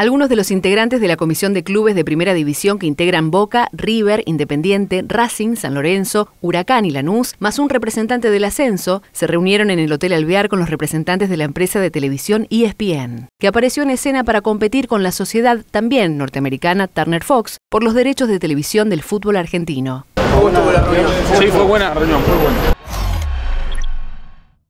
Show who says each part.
Speaker 1: Algunos de los integrantes de la Comisión de Clubes de Primera División que integran Boca, River, Independiente, Racing, San Lorenzo, Huracán y Lanús, más un representante del ascenso, se reunieron en el Hotel Alvear con los representantes de la empresa de televisión ESPN, que apareció en escena para competir con la sociedad también norteamericana Turner Fox por los derechos de televisión del fútbol argentino.
Speaker 2: fue buena fue buena.